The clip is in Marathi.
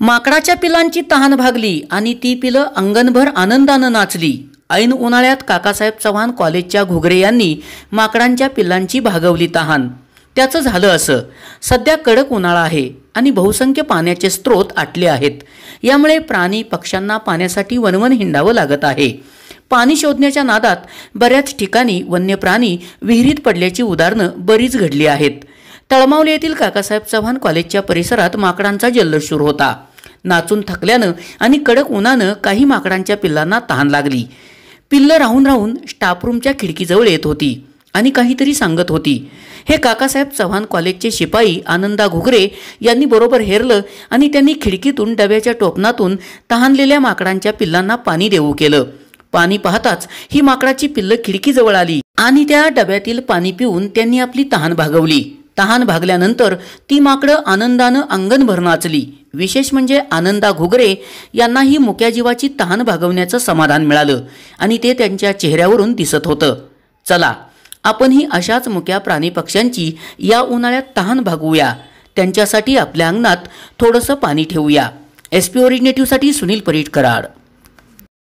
माकडाच्या पिलांची तहान भागली आणि ती पिलं अंगणभर आनंदानं नाचली ऐन उन्हाळ्यात काकासाहेब चव्हाण कॉलेजच्या घुगरे यांनी माकडांच्या पिलांची भागवली तहान त्याचं झालं असं सध्या कडक उन्हाळा आहे आणि बहुसंख्य पाण्याचे स्रोत आटले आहेत यामुळे प्राणी पक्ष्यांना पाण्यासाठी वनवन हिंडावं लागत आहे पाणी शोधण्याच्या नादात बऱ्याच ठिकाणी वन्य प्राणी विहिरीत पडल्याची उदाहरणं बरीच घडली आहेत तळमावली येथील काकासाहेब चव्हाण कॉलेजच्या परिसरात माकडांचा जल्लोष सुरू होता नाचून थकल्यानं आणि कडक उन्हानं काही माकडांच्या पिल्लांना तहान लागली पिल्लं राहून राहून स्टाफरूमच्या खिडकीजवळ येत होती आणि काहीतरी सांगत होती हे काकासाहेब चव्हाण कॉलेजचे शिपाई आनंदा घुगरे यांनी बरोबर हेरलं आणि त्यांनी खिडकीतून डब्याच्या टोपणातून तहानलेल्या माकडांच्या पिल्लांना पाणी देऊ केलं पाणी पाहताच ही माकडाची पिल्लं खिडकीजवळ आली आणि त्या डब्यातील पाणी पिऊन त्यांनी आपली तहान भागवली तहान भागल्यानंतर ती माकडं आनंदानं अंगण नाचली विशेष म्हणजे आनंदा घुगरे यांनाही मुक्या जीवाची तहान भागवण्याचं समाधान मिळालं आणि ते त्यांच्या चेहऱ्यावरून दिसत होतं चला आपणही अशाच मुक्या प्राणी पक्ष्यांची या उन्हाळ्यात तहान भागवूया त्यांच्यासाठी आपल्या अंगणात थोडंसं पाणी ठेवूया एस पी ओरिजिनेटिव्हसाठी सुनील परीट कराड